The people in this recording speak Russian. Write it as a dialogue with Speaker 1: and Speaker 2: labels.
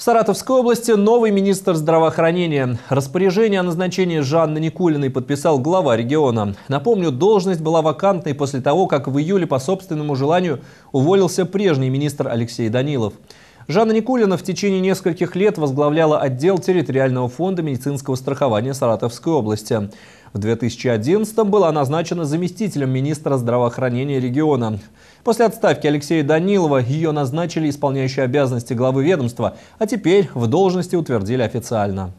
Speaker 1: В Саратовской области новый министр здравоохранения. Распоряжение о назначении Жанны Никулиной подписал глава региона. Напомню, должность была вакантной после того, как в июле по собственному желанию уволился прежний министр Алексей Данилов. Жанна Никулина в течение нескольких лет возглавляла отдел территориального фонда медицинского страхования Саратовской области. В 2011 была назначена заместителем министра здравоохранения региона. После отставки Алексея Данилова ее назначили исполняющей обязанности главы ведомства, а теперь в должности утвердили официально.